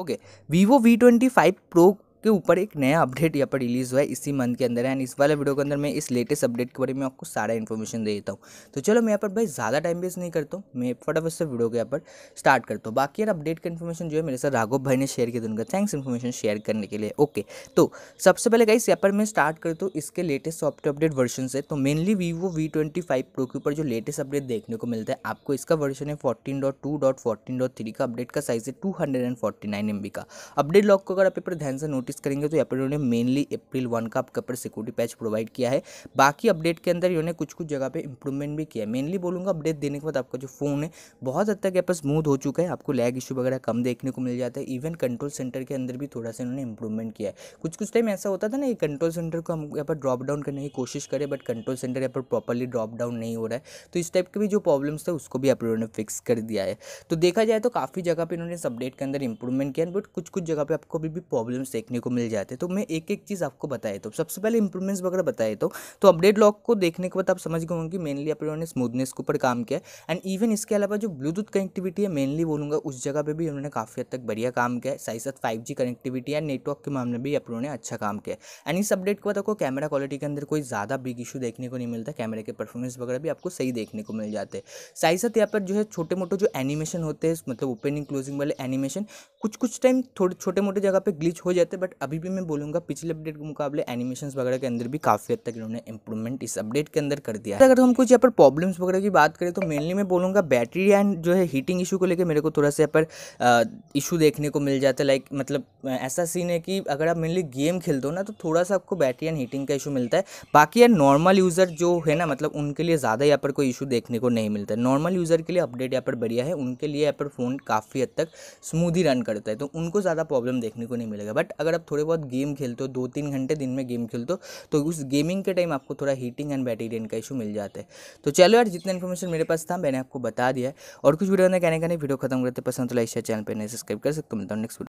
okay Vivo V twenty five pro के ऊपर एक नया अपडेट यहाँ पर रिलीज़ हुआ है इसी मंथ के अंदर एंड इस वाले वीडियो के अंदर मैं इस लेटेस्ट अपडेट के बारे में आपको सारा इन्फॉर्मेशन दे देता हूँ तो चलो मैं यहाँ पर भाई ज़्यादा टाइम वेस्ट नहीं करता हूँ मैं फटाफट से वीडियो को यहाँ पर स्टार्ट करता हूँ बाकी यार अपडेट का इन्फॉर्मेशन जो है मेरे साथ राघव भाई ने शेयर किया उनका थैंक्स इन्फॉर्मेशन शेयर करने के लिए ओके तो सबसे पहले गाइस यहाँ पर मैं स्टार्ट करता हूँ इसके लेटेस्ट सॉफ्टवेयर अपडेट वर्जन से तो mainly Vivo V twenty five pro के ऊपर जो लेटेस्ट अपडेट देखने को मिलता है आपको इसका वर्जन है fourteen dot two dot fourteen dot three का अपडेट का साइज है two hundred and forty nine M B का अपडेट लॉक को अगर आप पेपर ध्यान से नोटिस नोटिस करेंगे तो यहाँ पर इन्होंने मेनली अप्रैल वन का आपके ऊपर सिक्योरिटी पैच प्रोवाइड किया है बाकी अपडेट के अंदर इन्होंने कुछ कुछ जगह पे इंप्रूवमेंट भी किया है मेनली बोलूँगा अपडेट देने के बाद आपका जो फ़ोन है बहुत हद तक यहाँ पर स्मूथ हो चुका है आपको लैग इशू वगैरह कम देखने को मिल जाता है इवन कंट्रोल सेंटर के अंदर भी थोड़ा सा इन्होंने इंप्रूवमेंट किया है कुछ कुछ टाइम ऐसा होता था ना ये कंट्रोल सेंटर को हम यहाँ पर ड्रॉप डाउन करने की कोशिश करें बट कंट्रोल सेंटर यहाँ पर प्रॉपरली ड्रॉप डाउन नहीं हो रहा है तो इस टाइप के भी जो प्रॉब्लम्स थे उसको भी आप इन्होंने फिक्स कर दिया है तो देखा जाए तो काफ़ी जगह पर इन्होंने इस अपडेट के अंदर इंप्रूवमेंट किया बट कुछ कुछ जगह पर आपको अभी भी प्रॉब्लम्स देखने को मिल जाते तो मैं एक एक चीज़ आपको बताए तो सबसे पहले इंप्रूवमेंट्स वगैरह बताए तो तो अपडेट लॉक को देखने के बाद आप समझ गए होंगे मेनली आप लोगों ने स्मूथनेस के ऊपर काम किया एंड इवन इसके अलावा जो ब्लूटूथ कनेक्टिविटी है मेनली बोलूँगा उस जगह पर भी उन्होंने काफ़ी हद तक बढ़िया काम किया है साथ साथ फाइव कनेक्टिविटी एंड नेटवर्क के मामले में भी आप लोगों ने अच्छा काम किया एंड इस अपडेट के बाद आपको कैमरा क्वालिटी के अंदर कोई ज़्यादा बिग इशू देखने को नहीं मिलता कैमरे के परफॉर्मेंस वगैरह भी आपको सही देखने को मिल जाते हैं साथ ही साथ यहाँ पर जो है छोटे मोटे जो एनिमेशन होते हैं मतलब ओपनिंग क्लोजिंग वाले एनिमेशन कुछ कुछ टाइम थोड़े छोटे मोटे जगह पे ग्लिच हो जाते हैं बट बट अभी भी मैं बोलूँगा पिछले अपडेट के मुकाबले एनिमेशन वगैरह के अंदर भी काफ़ी हद तक इन्होंने इंप्रूवमेंट इस अपडेट के अंदर कर दिया है अगर हम कुछ यहाँ पर प्रॉब्लम्स वगैरह की बात करें तो मेनली मैं बोलूँगा बैटरी एंड जो है हीटिंग इशू को लेकर मेरे को थोड़ा सा यहाँ पर इशू देखने को मिल जाता है लाइक मतलब ऐसा सीन है कि अगर आप मेनली गेम खेलते हो ना तो थोड़ा सा आपको बैटरी एंड हीटिंग का इशू मिलता है बाकी यार नॉर्मल यूज़र जो है ना मतलब उनके लिए ज़्यादा यहाँ पर कोई इशू देखने को नहीं मिलता है नॉर्मल यूज़र के लिए अपडेट यहाँ पर बढ़िया है उनके लिए यहाँ पर फ़ोन काफ़ी हद तक स्मूदी रन करता है तो उनको ज़्यादा प्रॉब्लम देखने को नहीं मिलेगा बट अगर आप साथ थोड़े बहुत गेम खेलते हो दो तीन घंटे दिन में गेम खेलते हो तो उस गेमिंग के टाइम आपको थोड़ा हीटिंग एंड बैटेरियन का इशू मिल जाता है तो चलो यार जितना इन्फॉर्मेशन मेरे पास था मैंने आपको बता दिया और कुछ वीडियो ने कहने का नहीं वीडियो खत्म करते पसंद तो लाइक शेयर चैनल पर नहीं सब्सक्राइब कर सकते मिलता हूँ नेक्स्ट